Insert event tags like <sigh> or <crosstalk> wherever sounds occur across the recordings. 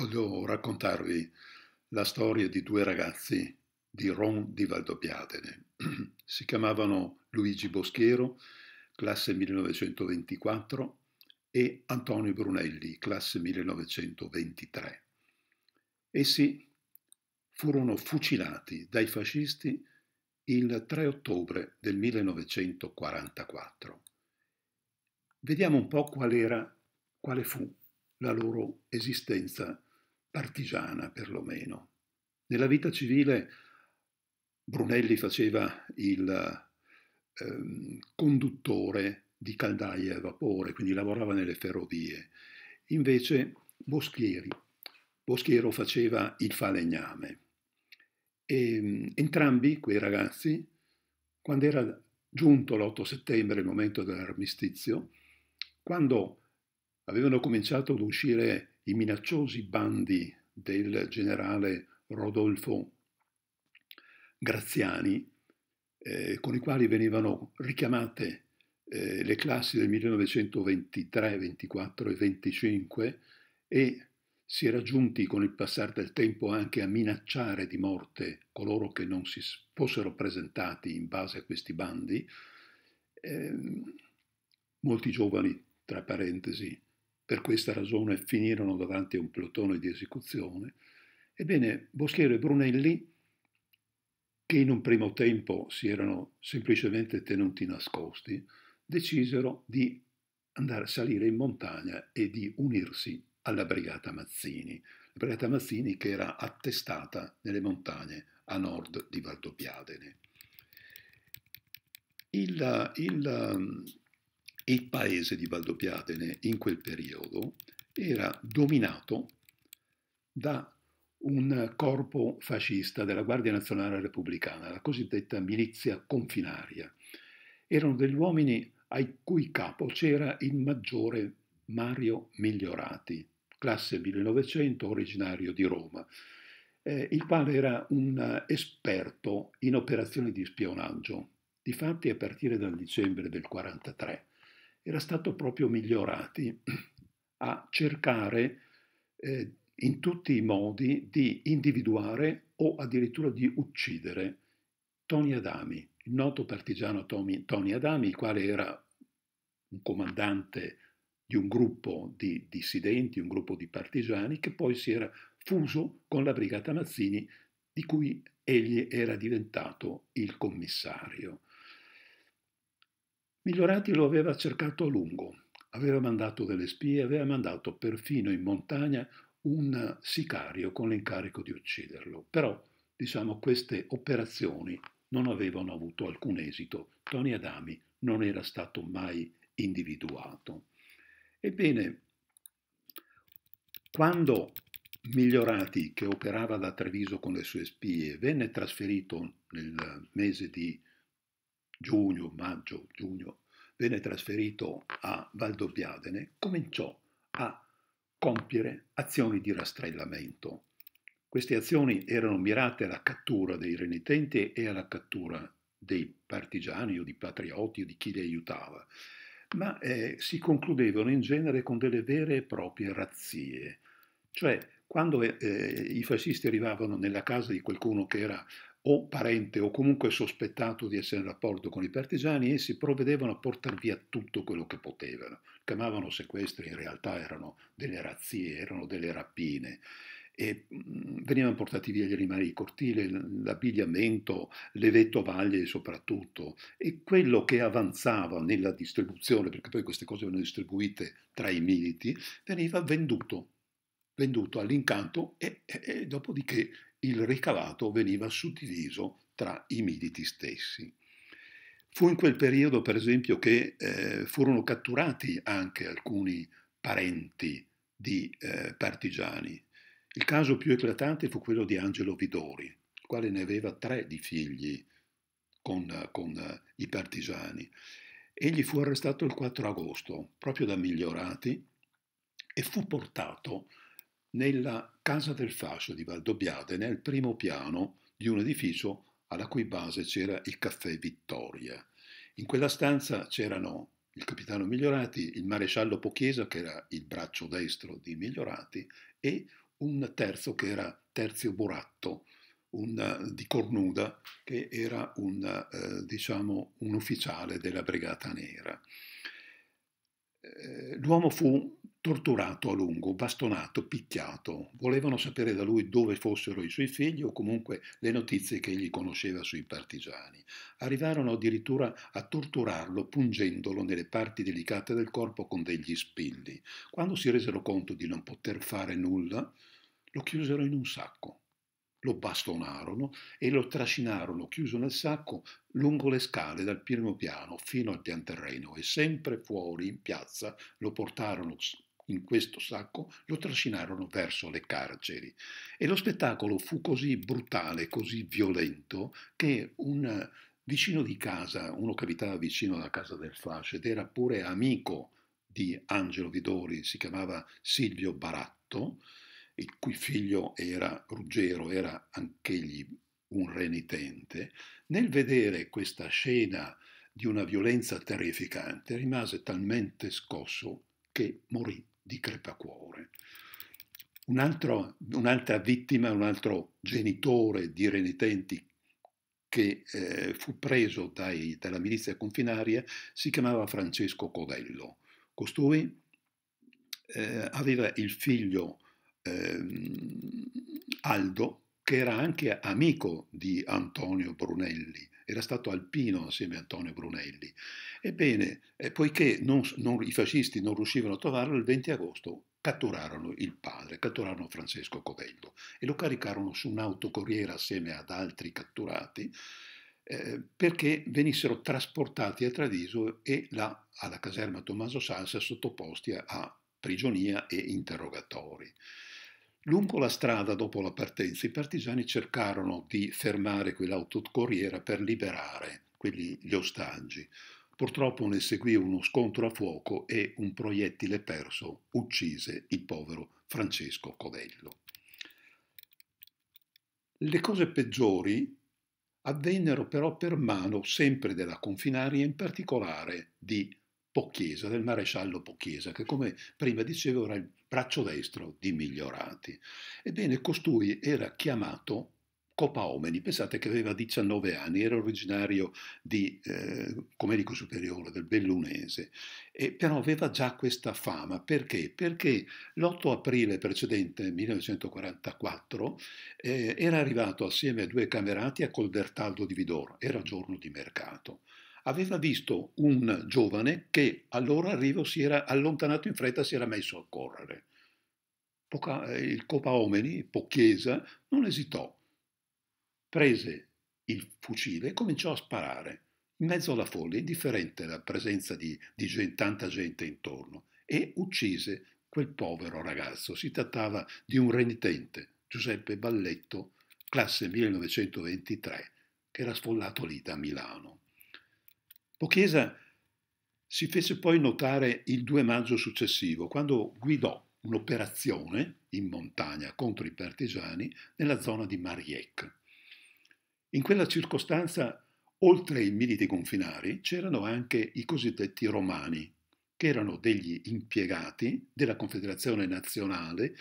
voglio raccontarvi la storia di due ragazzi di Ron di Valdobbiadene. <clears throat> Si chiamavano Luigi Boschiero, classe 1924, e Antonio Brunelli, classe 1923. Essi furono fucilati dai fascisti il 3 ottobre del 1944. Vediamo un po' qual era, quale fu la loro esistenza partigiana perlomeno. Nella vita civile Brunelli faceva il ehm, conduttore di caldaie a vapore, quindi lavorava nelle ferrovie. Invece Boschieri, Boschiero faceva il falegname. E, ehm, entrambi quei ragazzi, quando era giunto l'8 settembre, il momento dell'armistizio, quando avevano cominciato ad uscire i minacciosi bandi del generale Rodolfo Graziani, eh, con i quali venivano richiamate eh, le classi del 1923, 24 e 25 e si era giunti con il passare del tempo anche a minacciare di morte coloro che non si fossero presentati in base a questi bandi. Eh, molti giovani, tra parentesi, per questa ragione finirono davanti a un plotone di esecuzione, ebbene Boschiero e Brunelli, che in un primo tempo si erano semplicemente tenuti nascosti, decisero di andare a salire in montagna e di unirsi alla Brigata Mazzini, la Brigata Mazzini che era attestata nelle montagne a nord di Valdopiadene. Il, il, il paese di Valdobbiadene in quel periodo era dominato da un corpo fascista della Guardia Nazionale Repubblicana, la cosiddetta milizia confinaria. Erano degli uomini ai cui capo c'era il maggiore Mario Migliorati, classe 1900, originario di Roma, eh, il quale era un esperto in operazioni di spionaggio, difatti a partire dal dicembre del 1943 era stato proprio migliorati <clears throat> a cercare eh, in tutti i modi di individuare o addirittura di uccidere Tony Adami, il noto partigiano Tommy, Tony Adami, il quale era un comandante di un gruppo di dissidenti, un gruppo di partigiani, che poi si era fuso con la brigata Mazzini, di cui egli era diventato il commissario. Migliorati lo aveva cercato a lungo, aveva mandato delle spie, aveva mandato perfino in montagna un sicario con l'incarico di ucciderlo. Però, diciamo, queste operazioni non avevano avuto alcun esito. Tony Adami non era stato mai individuato. Ebbene, quando Migliorati, che operava da Treviso con le sue spie, venne trasferito nel mese di giugno, maggio, giugno, venne trasferito a Valdobbiadene, cominciò a compiere azioni di rastrellamento. Queste azioni erano mirate alla cattura dei renitenti e alla cattura dei partigiani o di patrioti o di chi li aiutava, ma eh, si concludevano in genere con delle vere e proprie razzie, cioè quando eh, i fascisti arrivavano nella casa di qualcuno che era o parente o comunque sospettato di essere in rapporto con i partigiani, essi provvedevano a portare via tutto quello che potevano. Chiamavano sequestri, in realtà erano delle razzie, erano delle rapine. E mm, venivano portati via gli animali di cortile, l'abbigliamento, le vettovaglie soprattutto, e quello che avanzava nella distribuzione, perché poi queste cose venivano distribuite tra i militi, veniva venduto venduto all'incanto e, e, e, dopodiché il ricavato veniva suddiviso tra i militi stessi. Fu in quel periodo, per esempio, che eh, furono catturati anche alcuni parenti di eh, partigiani. Il caso più eclatante fu quello di Angelo Vidori, quale ne aveva tre di figli con, con uh, i partigiani. Egli fu arrestato il 4 agosto, proprio da Migliorati, e fu portato nella Casa del Fascio di Valdobbiate, nel primo piano di un edificio alla cui base c'era il caffè Vittoria. In quella stanza c'erano il capitano Migliorati, il maresciallo Pochiesa, che era il braccio destro di Migliorati, e un terzo che era Terzio Buratto, un, eh, di Cornuda, che era un, eh, diciamo, un ufficiale della Brigata Nera. Eh, l'uomo fu Torturato a lungo, bastonato, picchiato, volevano sapere da lui dove fossero i suoi figli o comunque le notizie che egli conosceva sui partigiani. Arrivarono addirittura a torturarlo pungendolo nelle parti delicate del corpo con degli spilli. Quando si resero conto di non poter fare nulla, lo chiusero in un sacco. Lo bastonarono e lo trascinarono chiuso nel sacco lungo le scale dal primo piano fino al pianterreno e sempre fuori in piazza lo portarono in questo sacco, lo trascinarono verso le carceri. E lo spettacolo fu così brutale, così violento, che un eh, vicino di casa, uno che abitava vicino alla casa del Flash ed era pure amico di Angelo Vidori, si chiamava Silvio Baratto, il cui figlio era Ruggero, era anch'egli un renitente, nel vedere questa scena di una violenza terrificante rimase talmente scosso che morì di Crepacuore. Un altro, un'altra vittima, un altro genitore di renitenti che eh, fu preso dai, dalla milizia confinaria si chiamava Francesco Covello. Costui eh, aveva il figlio eh, Aldo, che era anche amico di Antonio Brunelli, era stato alpino assieme a Antonio Brunelli. Ebbene, eh, poiché non, non, i fascisti non riuscivano a trovarlo, il 20 agosto catturarono il padre, catturarono Francesco Covello e lo caricarono su un'autocorriera assieme ad altri catturati eh, perché venissero trasportati a Tradiso e là alla caserma Tommaso Salsa sottoposti a prigionia e interrogatori. Lungo la strada dopo la partenza i partigiani cercarono di fermare quell'autocorriera per liberare quelli, gli ostaggi. Purtroppo ne seguì uno scontro a fuoco e un proiettile perso uccise il povero Francesco Covello. Le cose peggiori avvennero però per mano sempre della confinaria, in particolare di Pocchiesa, del maresciallo Pocchiesa, che come prima dicevo era il braccio destro di Migliorati. Ebbene, costui era chiamato Copa pensate che aveva 19 anni, era originario di eh, Comerico Superiore, del Bellunese, e però aveva già questa fama. Perché? Perché l'8 aprile precedente, 1944, eh, era arrivato assieme a due camerati a Colbertaldo di Vidor, era giorno di mercato aveva visto un giovane che all'ora arrivo si era allontanato in fretta, e si era messo a correre. Poca, eh, il Copaomeni, Pocchiesa, non esitò. Prese il fucile e cominciò a sparare, in mezzo alla folla, indifferente alla presenza di, di gente, tanta gente intorno, e uccise quel povero ragazzo. Si trattava di un renitente, Giuseppe Balletto, classe 1923, che era sfollato lì da Milano. Pochesa si fece poi notare il 2 maggio successivo, quando guidò un'operazione in montagna contro i partigiani nella zona di Mariec. In quella circostanza, oltre ai militi confinari, c'erano anche i cosiddetti romani, che erano degli impiegati della Confederazione Nazionale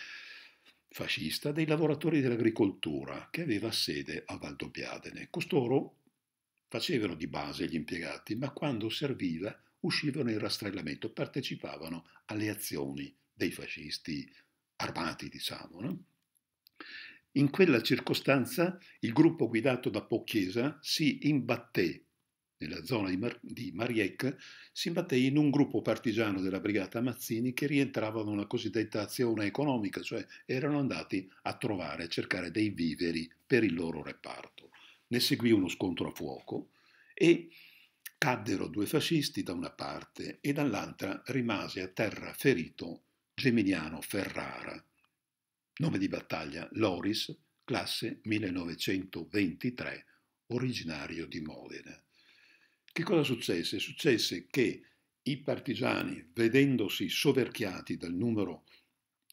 fascista dei lavoratori dell'agricoltura, che aveva sede a Valdobbiadene. Costoro Facevano di base gli impiegati, ma quando serviva uscivano in rastrellamento, partecipavano alle azioni dei fascisti armati, diciamo. No? In quella circostanza il gruppo guidato da Pochiesa si imbatté nella zona di, Mar- di Mariec, si imbatté in un gruppo partigiano della brigata Mazzini che rientrava da una cosiddetta azione economica, cioè erano andati a trovare, a cercare dei viveri per il loro reparto. Ne seguì uno scontro a fuoco e caddero due fascisti da una parte e dall'altra rimase a terra ferito Geminiano Ferrara. Nome di battaglia Loris, classe 1923, originario di Modena. Che cosa successe? Successe che i partigiani, vedendosi soverchiati dal numero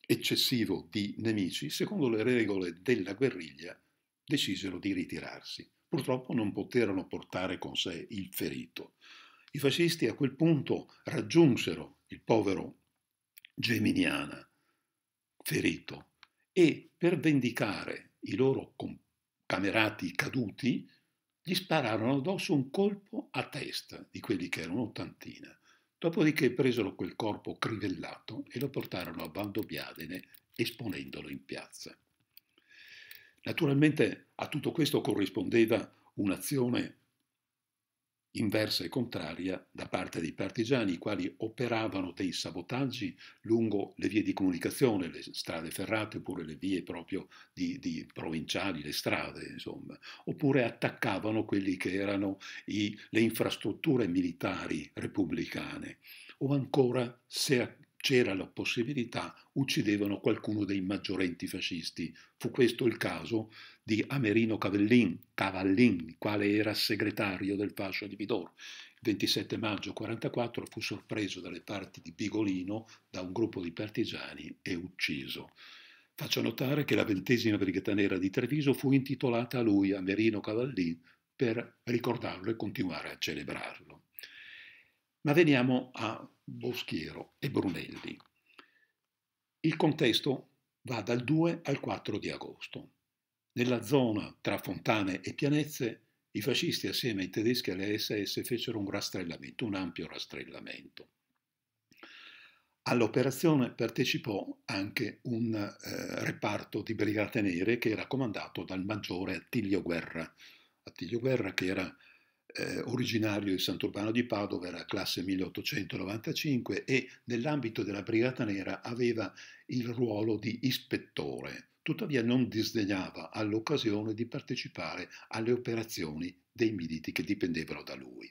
eccessivo di nemici, secondo le regole della guerriglia, decisero di ritirarsi. Purtroppo non poterono portare con sé il ferito. I fascisti a quel punto raggiunsero il povero Geminiana, ferito, e per vendicare i loro camerati caduti, gli spararono addosso un colpo a testa di quelli che erano ottantina. Dopodiché presero quel corpo crivellato e lo portarono a Valdobbiadene esponendolo in piazza. Naturalmente a tutto questo corrispondeva un'azione inversa e contraria da parte dei partigiani, i quali operavano dei sabotaggi lungo le vie di comunicazione, le strade ferrate oppure le vie proprio di, di provinciali, le strade, insomma, oppure attaccavano quelli che erano i, le infrastrutture militari repubblicane o ancora se c'era la possibilità, uccidevano qualcuno dei maggiorenti fascisti. Fu questo il caso di Amerino Cavallin, Cavallin quale era segretario del fascio di Vidor. Il 27 maggio 1944 fu sorpreso dalle parti di Bigolino da un gruppo di partigiani e ucciso. Faccio notare che la ventesima brigata nera di Treviso fu intitolata a lui, Amerino Cavallin, per ricordarlo e continuare a celebrarlo. Ma veniamo a Boschiero e Brunelli. Il contesto va dal 2 al 4 di agosto. Nella zona tra fontane e pianezze, i fascisti assieme ai tedeschi e alle SS fecero un rastrellamento, un ampio rastrellamento. All'operazione partecipò anche un eh, reparto di Brigate Nere che era comandato dal maggiore Attilio Guerra, Attilio Guerra che era eh, originario di Sant'Urbano di Padova, era classe 1895 e nell'ambito della Brigata Nera aveva il ruolo di ispettore, tuttavia non disdegnava all'occasione di partecipare alle operazioni dei militi che dipendevano da lui.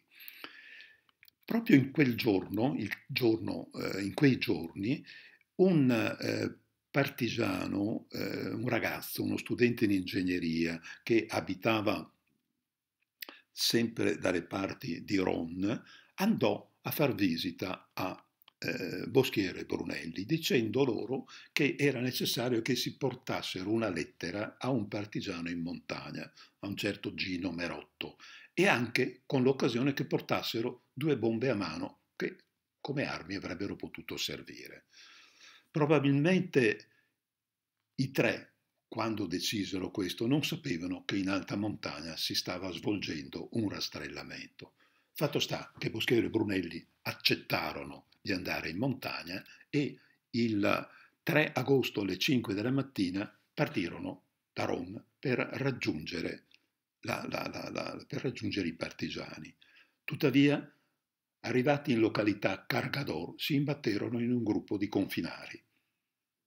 Proprio in quel giorno, giorno eh, in quei giorni, un eh, partigiano, eh, un ragazzo, uno studente in ingegneria che abitava sempre dalle parti di Ron, andò a far visita a eh, Boschiero e Brunelli dicendo loro che era necessario che si portassero una lettera a un partigiano in montagna, a un certo Gino Merotto, e anche con l'occasione che portassero due bombe a mano che come armi avrebbero potuto servire. Probabilmente i tre quando decisero questo non sapevano che in alta montagna si stava svolgendo un rastrellamento. Fatto sta che Boschero e Brunelli accettarono di andare in montagna e il 3 agosto alle 5 della mattina partirono da Roma per raggiungere, la, la, la, per raggiungere i partigiani. Tuttavia, arrivati in località Cargador, si imbatterono in un gruppo di confinari.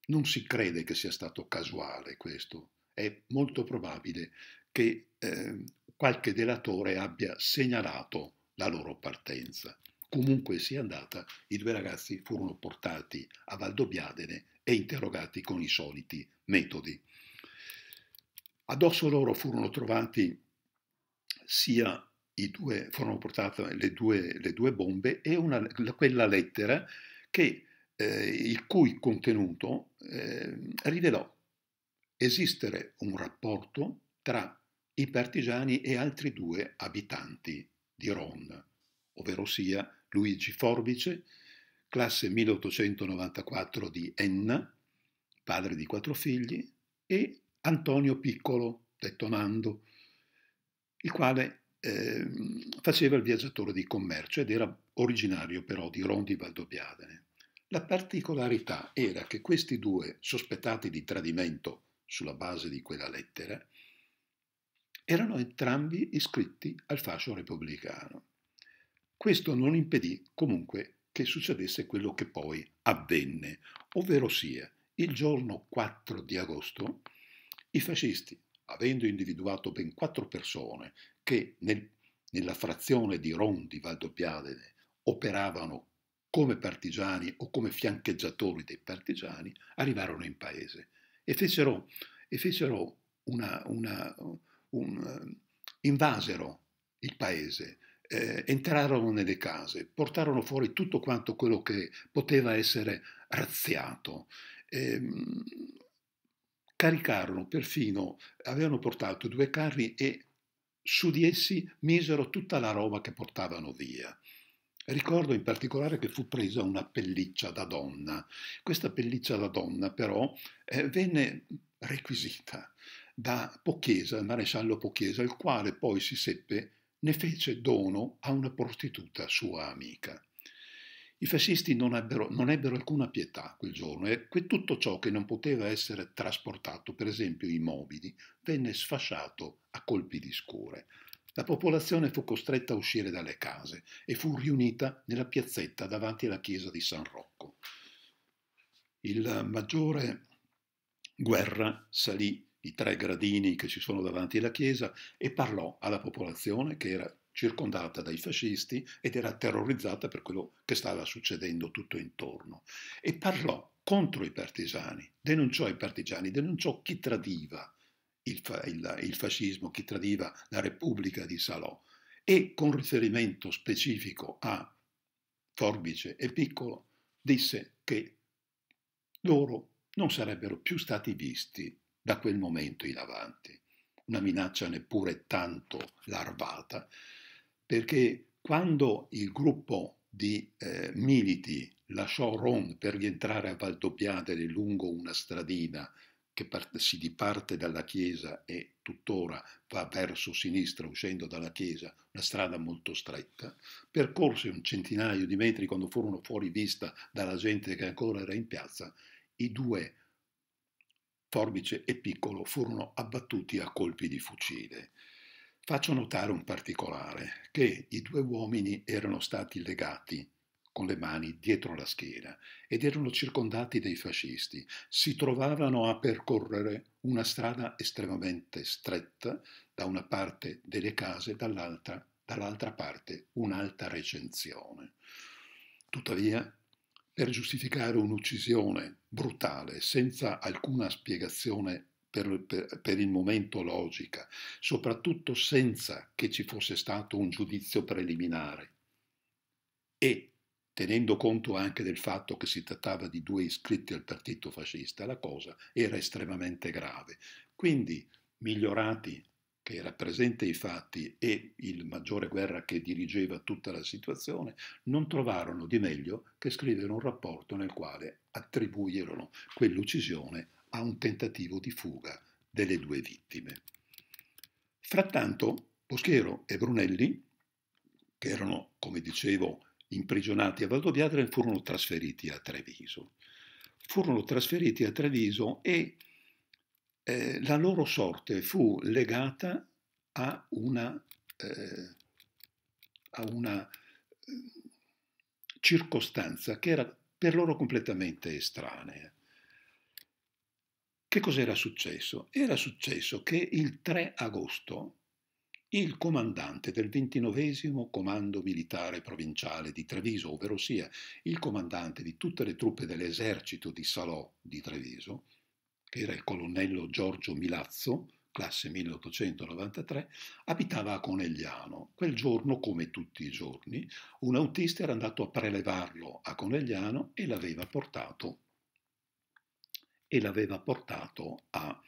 Non si crede che sia stato casuale questo, è molto probabile che eh, qualche delatore abbia segnalato la loro partenza. Comunque sia andata, i due ragazzi furono portati a Valdobbiadene e interrogati con i soliti metodi. Addosso loro furono trovati sia i due, furono portate le due, le due bombe e una, quella lettera che eh, il cui contenuto eh, rivelò esistere un rapporto tra i partigiani e altri due abitanti di Ron, ovvero sia Luigi Forbice, classe 1894 di Enna, padre di quattro figli, e Antonio Piccolo, detto Nando, il quale eh, faceva il viaggiatore di commercio ed era originario però di Ron di Valdobbiadene. La particolarità era che questi due, sospettati di tradimento sulla base di quella lettera, erano entrambi iscritti al fascio repubblicano. Questo non impedì comunque che succedesse quello che poi avvenne, ovvero sia, il giorno 4 di agosto, i fascisti, avendo individuato ben quattro persone che nel, nella frazione di Ron di Valdobbiadene operavano come partigiani o come fiancheggiatori dei partigiani, arrivarono in paese e fecero, e fecero una, una, un, invasero il paese, eh, entrarono nelle case, portarono fuori tutto quanto quello che poteva essere razziato. Ehm, caricarono perfino, avevano portato due carri e su di essi misero tutta la roba che portavano via. Ricordo in particolare che fu presa una pelliccia da donna. Questa pelliccia da donna però eh, venne requisita da Pochesa, il maresciallo Pochesa, il quale poi si seppe ne fece dono a una prostituta sua amica. I fascisti non ebbero, non ebbero, alcuna pietà quel giorno e tutto ciò che non poteva essere trasportato, per esempio i mobili, venne sfasciato a colpi di scure. La popolazione fu costretta a uscire dalle case e fu riunita nella piazzetta davanti alla chiesa di San Rocco. Il maggiore Guerra salì i tre gradini che ci sono davanti alla chiesa e parlò alla popolazione che era circondata dai fascisti ed era terrorizzata per quello che stava succedendo tutto intorno. E parlò contro i partigiani, denunciò i partigiani, denunciò chi tradiva, il, il, il fascismo, chi tradiva la Repubblica di Salò. E con riferimento specifico a Forbice e Piccolo, disse che loro non sarebbero più stati visti da quel momento in avanti, una minaccia neppure tanto larvata, perché quando il gruppo di eh, militi lasciò Ron per rientrare a Valdobbiadere lungo una stradina che si diparte dalla chiesa e tuttora va verso sinistra uscendo dalla chiesa, una strada molto stretta, percorse un centinaio di metri quando furono fuori vista dalla gente che ancora era in piazza, i due, Forbice e Piccolo, furono abbattuti a colpi di fucile. Faccio notare un particolare, che i due uomini erano stati legati con le mani dietro la schiena ed erano circondati dai fascisti, si trovavano a percorrere una strada estremamente stretta, da una parte delle case, dall'altra, dall'altra parte un'alta recensione. Tuttavia, per giustificare un'uccisione brutale, senza alcuna spiegazione per, per, per, il momento logica, soprattutto senza che ci fosse stato un giudizio preliminare e tenendo conto anche del fatto che si trattava di due iscritti al partito fascista, la cosa era estremamente grave. Quindi Migliorati, che rappresenta i fatti, e il maggiore guerra che dirigeva tutta la situazione, non trovarono di meglio che scrivere un rapporto nel quale attribuirono quell'uccisione a un tentativo di fuga delle due vittime. Frattanto, Boschiero e Brunelli, che erano, come dicevo, imprigionati a Valdobbiadren furono trasferiti a Treviso. Furono trasferiti a Treviso e eh, la loro sorte fu legata a una, eh, a una eh, circostanza che era per loro completamente estranea. Che cos'era successo? Era successo che il 3 agosto il comandante del 29 Comando Militare Provinciale di Treviso, ovvero sia il comandante di tutte le truppe dell'esercito di Salò di Treviso, che era il colonnello Giorgio Milazzo, classe 1893, abitava a Conegliano. Quel giorno, come tutti i giorni, un autista era andato a prelevarlo a Conegliano e l'aveva portato, e l'aveva portato a,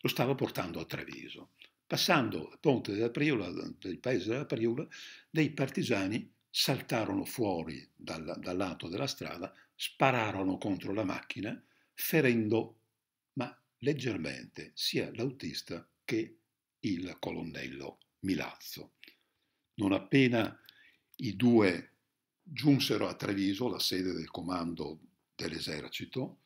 lo stava portando a Treviso. Passando il ponte della Priola, eh, del paese della Priula, dei partigiani saltarono fuori dal, dal lato della strada, spararono contro la macchina, ferendo ma leggermente sia l'autista che il colonnello Milazzo. Non appena i due giunsero a Treviso, la sede del comando dell'esercito,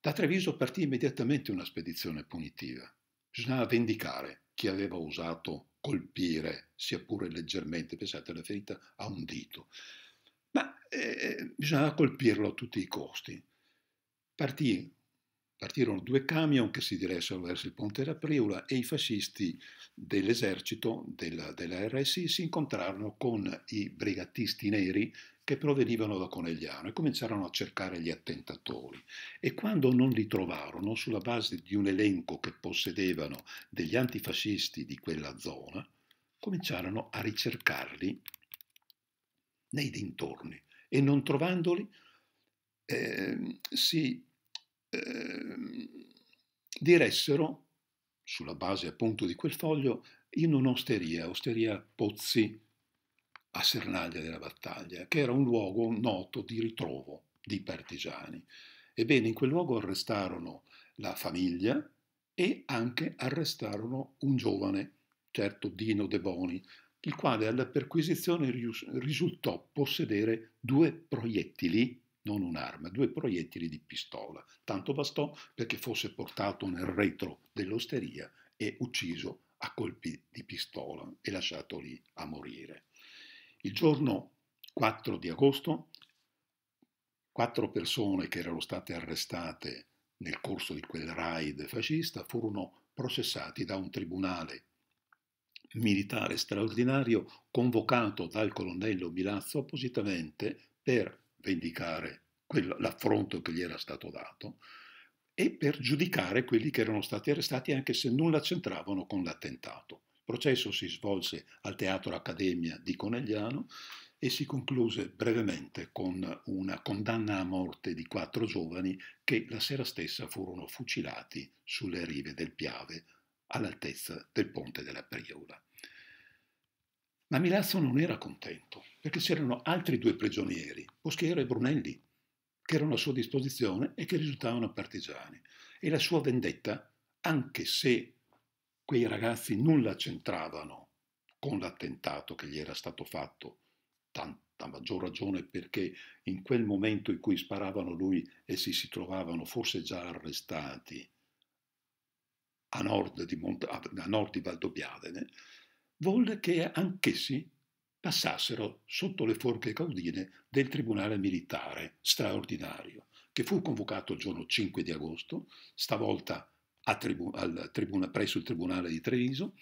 da Treviso partì immediatamente una spedizione punitiva. Bisognava vendicare chi aveva osato colpire, sia pure leggermente, pensate la ferita a un dito. Ma eh, eh bisognava colpirlo a tutti i costi. Partì Partirono due camion che si diressero verso il ponte della Priula e i fascisti dell'esercito della, della RSI si incontrarono con i brigatisti neri che provenivano da Conegliano e cominciarono a cercare gli attentatori. E quando non li trovarono, sulla base di un elenco che possedevano degli antifascisti di quella zona, cominciarono a ricercarli nei dintorni e non trovandoli eh, si Ehm, diressero, sulla base appunto di quel foglio, in un'osteria, osteria Pozzi a Sernaglia della Battaglia, che era un luogo noto di ritrovo di partigiani. Ebbene, in quel luogo arrestarono la famiglia e anche arrestarono un giovane, certo Dino De Boni, il quale alla perquisizione risultò possedere due proiettili non un'arma, due proiettili di pistola. Tanto bastò perché fosse portato nel retro dell'osteria e ucciso a colpi di pistola e lasciato lì a morire. Il giorno 4 di agosto, quattro persone che erano state arrestate nel corso di quel raid fascista furono processati da un tribunale militare straordinario convocato dal colonnello Milazzo appositamente per vendicare l'affronto che gli era stato dato e per giudicare quelli che erano stati arrestati anche se nulla c'entravano con l'attentato. Il processo si svolse al Teatro Accademia di Conegliano e si concluse brevemente con una condanna a morte di quattro giovani che la sera stessa furono fucilati sulle rive del Piave all'altezza del ponte della Priola. Ma Milazzo non era contento, perché c'erano altri due prigionieri, Boschiero e Brunelli, che erano a sua disposizione e che risultavano partigiani. E la sua vendetta, anche se quei ragazzi nulla c'entravano con l'attentato che gli era stato fatto, tanta maggior ragione perché in quel momento in cui sparavano lui e si si trovavano forse già arrestati a nord di, Mont- a nord di Valdobbiadene, volle che anch'essi passassero sotto le forche caudine del Tribunale Militare straordinario, che fu convocato il giorno 5 di agosto, stavolta tribu al tribuna presso il Tribunale di Treviso,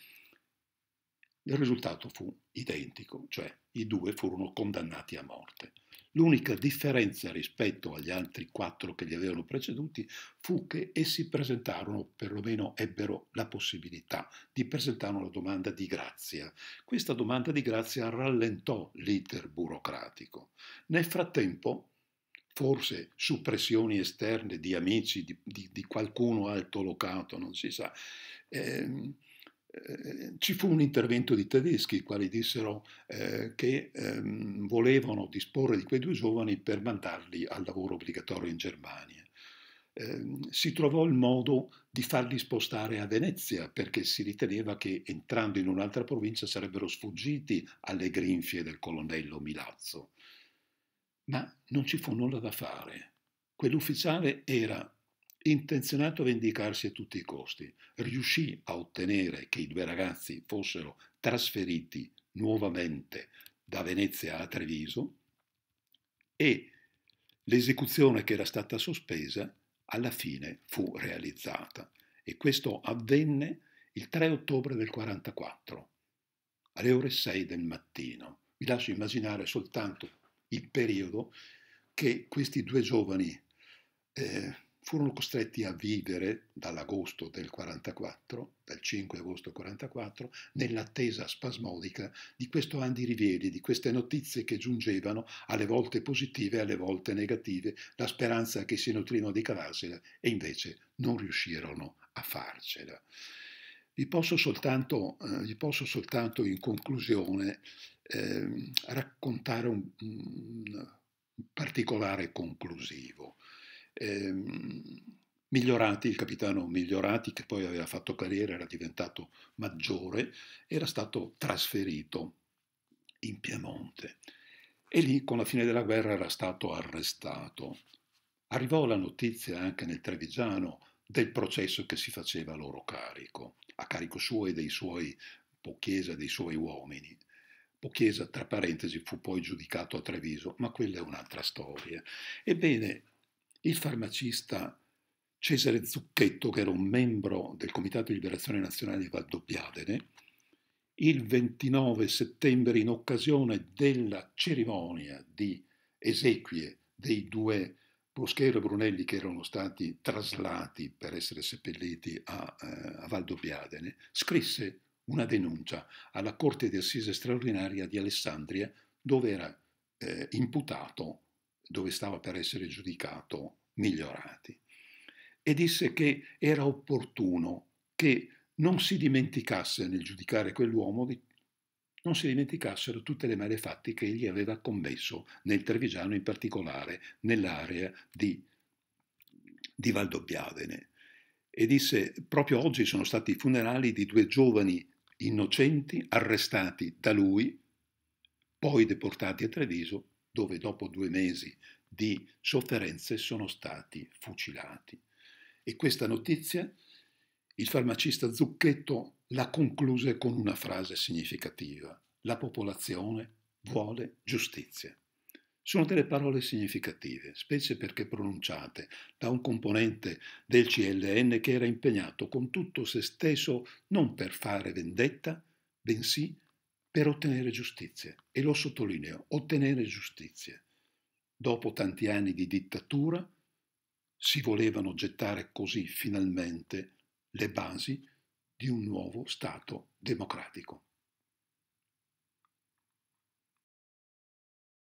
il risultato fu identico, cioè i due furono condannati a morte. L'unica differenza rispetto agli altri quattro che li avevano preceduti fu che essi presentarono, perlomeno ebbero la possibilità di presentare una domanda di grazia. Questa domanda di grazia rallentò l'iter burocratico. Nel frattempo, forse su pressioni esterne di amici, di, di, di qualcuno altolocato, non si sa, ehm, eh, ci fu un intervento di tedeschi, i quali dissero eh, che ehm, volevano disporre di quei due giovani per mandarli al lavoro obbligatorio in Germania. Eh, si trovò il modo di farli spostare a Venezia perché si riteneva che entrando in un'altra provincia sarebbero sfuggiti alle grinfie del colonnello Milazzo. Ma non ci fu nulla da fare. Quell'ufficiale era Intenzionato a vendicarsi a tutti i costi, riuscì a ottenere che i due ragazzi fossero trasferiti nuovamente da Venezia a Treviso e l'esecuzione che era stata sospesa alla fine fu realizzata e questo avvenne il 3 ottobre del 44 alle ore 6 del mattino. Vi lascio immaginare soltanto il periodo che questi due giovani eh, furono costretti a vivere dall'agosto del 44, dal 5 agosto 44, nell'attesa spasmodica di questo andirivieri, di queste notizie che giungevano alle volte positive, alle volte negative, la speranza che si nutrino di cavarsela e invece non riuscirono a farcela. Vi posso soltanto, eh, vi posso soltanto in conclusione eh, raccontare un, un particolare conclusivo ehm, Migliorati, il capitano Migliorati, che poi aveva fatto carriera, era diventato maggiore, era stato trasferito in Piemonte e lì con la fine della guerra era stato arrestato. Arrivò la notizia anche nel Trevigiano del processo che si faceva a loro carico, a carico suo e dei suoi Pochiesa, dei suoi uomini. Pochiesa, tra parentesi, fu poi giudicato a Treviso, ma quella è un'altra storia. Ebbene, il farmacista Cesare Zucchetto, che era un membro del Comitato di Liberazione Nazionale di Valdobbiadene, il 29 settembre, in occasione della cerimonia di esequie dei due Boschero e Brunelli che erano stati traslati per essere seppelliti a, eh, a Valdobbiadene, scrisse una denuncia alla Corte di Assise straordinaria di Alessandria, dove era eh, imputato dove stava per essere giudicato migliorati. E disse che era opportuno che non si dimenticasse nel giudicare quell'uomo non si dimenticassero tutte le malefatti che egli aveva commesso nel Trevigiano in particolare, nell'area di, di Valdobbiadene. E disse, proprio oggi sono stati i funerali di due giovani innocenti arrestati da lui, poi deportati a Treviso dove dopo due mesi di sofferenze sono stati fucilati. E questa notizia il farmacista Zucchetto la concluse con una frase significativa. La popolazione vuole giustizia. Sono delle parole significative, specie perché pronunciate da un componente del CLN che era impegnato con tutto se stesso non per fare vendetta, bensì per per ottenere giustizia. E lo sottolineo, ottenere giustizia. Dopo tanti anni di dittatura si volevano gettare così finalmente le basi di un nuovo Stato democratico.